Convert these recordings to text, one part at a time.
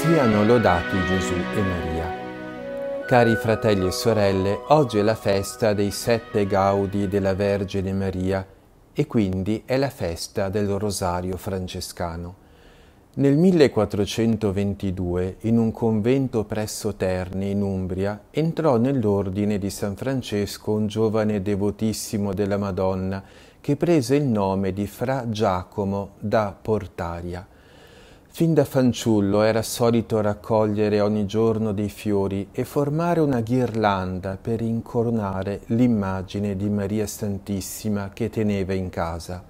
Siano lodati Gesù e Maria. Cari fratelli e sorelle, oggi è la festa dei sette gaudi della Vergine Maria e quindi è la festa del Rosario francescano. Nel 1422, in un convento presso Terni, in Umbria, entrò nell'ordine di San Francesco un giovane devotissimo della Madonna che prese il nome di Fra Giacomo da Portaria. Fin da fanciullo era solito raccogliere ogni giorno dei fiori e formare una ghirlanda per incoronare l'immagine di Maria Santissima che teneva in casa.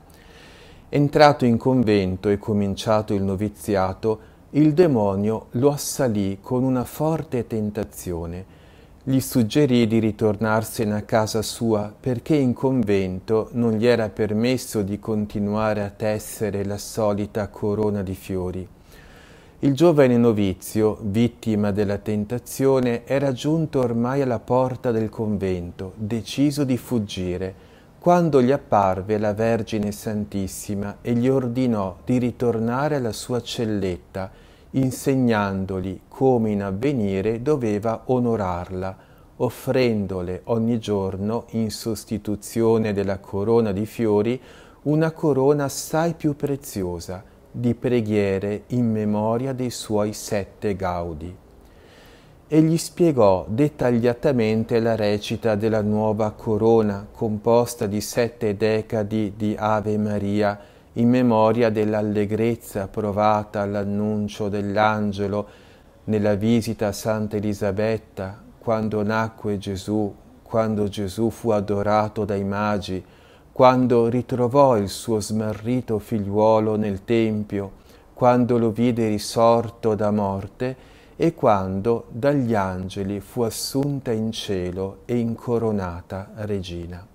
Entrato in convento e cominciato il noviziato, il demonio lo assalì con una forte tentazione gli suggerì di ritornarsene a casa sua perché in convento non gli era permesso di continuare a tessere la solita corona di fiori. Il giovane novizio, vittima della tentazione, era giunto ormai alla porta del convento, deciso di fuggire, quando gli apparve la Vergine Santissima e gli ordinò di ritornare alla sua celletta insegnandogli come in avvenire doveva onorarla, offrendole ogni giorno, in sostituzione della corona di fiori, una corona assai più preziosa, di preghiere in memoria dei suoi sette gaudi. E gli spiegò dettagliatamente la recita della nuova corona composta di sette decadi di Ave Maria in memoria dell'allegrezza provata all'annuncio dell'angelo nella visita a Santa Elisabetta quando nacque Gesù, quando Gesù fu adorato dai magi, quando ritrovò il suo smarrito figliuolo nel Tempio, quando lo vide risorto da morte e quando dagli angeli fu assunta in cielo e incoronata regina.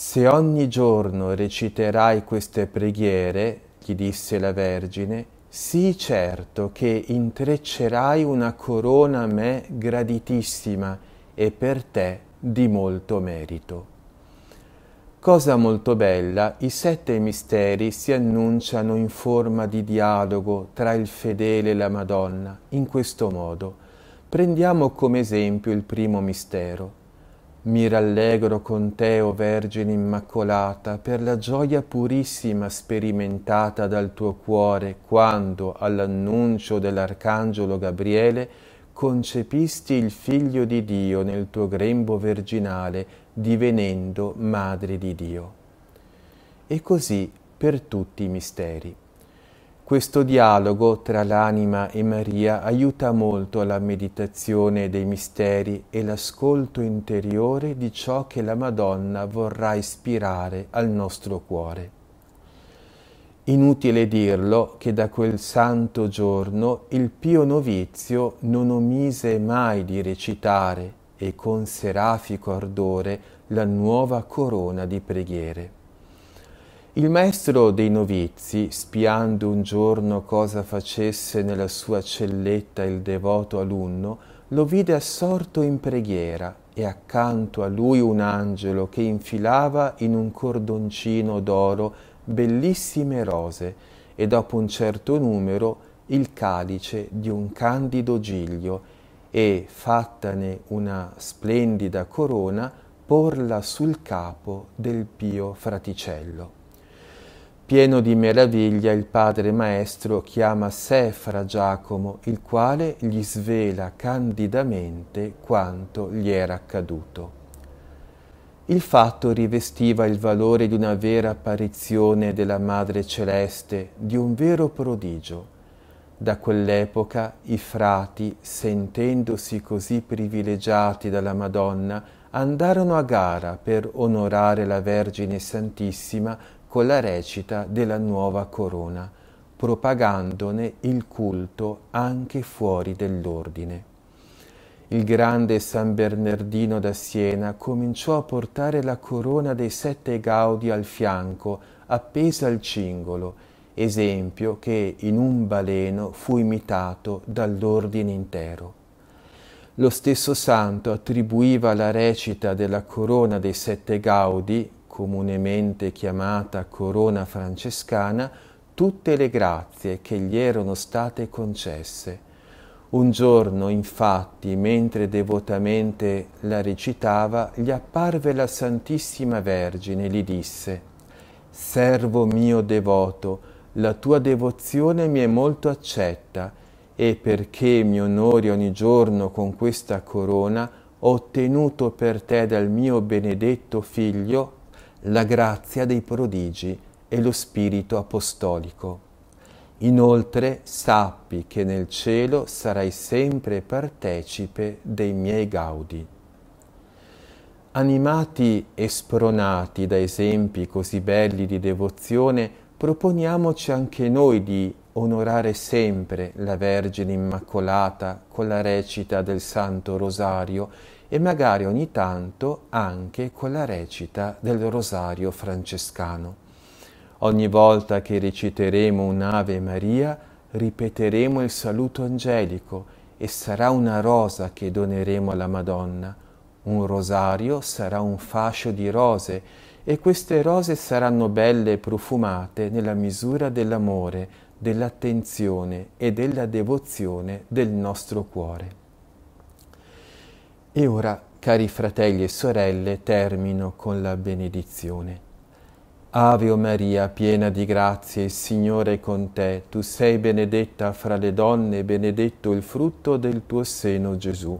Se ogni giorno reciterai queste preghiere, gli disse la Vergine, sii certo che intreccerai una corona a me graditissima e per te di molto merito. Cosa molto bella, i sette misteri si annunciano in forma di dialogo tra il fedele e la Madonna, in questo modo. Prendiamo come esempio il primo mistero. Mi rallegro con te, o oh Vergine Immacolata, per la gioia purissima sperimentata dal tuo cuore quando, all'annuncio dell'Arcangelo Gabriele, concepisti il Figlio di Dio nel tuo grembo virginale, divenendo Madre di Dio. E così per tutti i misteri. Questo dialogo tra l'anima e Maria aiuta molto la meditazione dei misteri e l'ascolto interiore di ciò che la Madonna vorrà ispirare al nostro cuore. Inutile dirlo che da quel santo giorno il pio novizio non omise mai di recitare e con serafico ardore la nuova corona di preghiere. Il maestro dei novizi, spiando un giorno cosa facesse nella sua celletta il devoto alunno, lo vide assorto in preghiera e accanto a lui un angelo che infilava in un cordoncino d'oro bellissime rose e dopo un certo numero il calice di un candido giglio e, fattane una splendida corona, porla sul capo del pio fraticello. Pieno di meraviglia il padre maestro chiama a sé fra Giacomo, il quale gli svela candidamente quanto gli era accaduto. Il fatto rivestiva il valore di una vera apparizione della Madre Celeste, di un vero prodigio. Da quell'epoca i frati, sentendosi così privilegiati dalla Madonna, andarono a gara per onorare la Vergine Santissima con la recita della nuova corona, propagandone il culto anche fuori dell'ordine. Il grande San Bernardino da Siena cominciò a portare la corona dei sette gaudi al fianco, appesa al cingolo, esempio che in un baleno fu imitato dall'ordine intero. Lo stesso santo attribuiva la recita della corona dei sette gaudi, comunemente chiamata corona francescana, tutte le grazie che gli erano state concesse. Un giorno, infatti, mentre devotamente la recitava, gli apparve la Santissima Vergine e gli disse Servo mio devoto, la tua devozione mi è molto accetta e perché mi onori ogni giorno con questa corona, ho ottenuto per te dal mio benedetto figlio la grazia dei prodigi e lo spirito apostolico. Inoltre sappi che nel cielo sarai sempre partecipe dei miei gaudi. Animati e spronati da esempi così belli di devozione, proponiamoci anche noi di onorare sempre la Vergine Immacolata con la recita del Santo Rosario e magari ogni tanto anche con la recita del rosario francescano. Ogni volta che reciteremo un'Ave Maria, ripeteremo il saluto angelico e sarà una rosa che doneremo alla Madonna. Un rosario sarà un fascio di rose e queste rose saranno belle e profumate nella misura dell'amore, dell'attenzione e della devozione del nostro cuore. E ora, cari fratelli e sorelle, termino con la benedizione. Ave o Maria, piena di grazie, il Signore è con te. Tu sei benedetta fra le donne e benedetto il frutto del tuo seno, Gesù.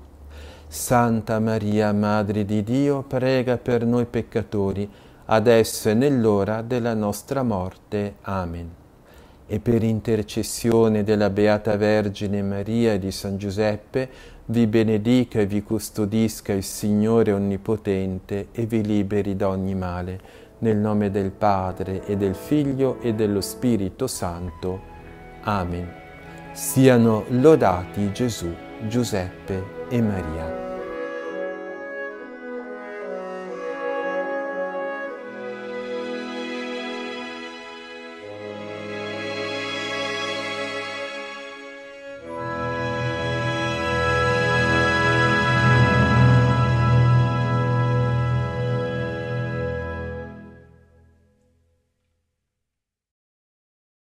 Santa Maria, Madre di Dio, prega per noi peccatori, adesso e nell'ora della nostra morte. Amen e per intercessione della Beata Vergine Maria e di San Giuseppe, vi benedica e vi custodisca il Signore Onnipotente e vi liberi da ogni male. Nel nome del Padre e del Figlio e dello Spirito Santo. Amen. Siano lodati Gesù, Giuseppe e Maria.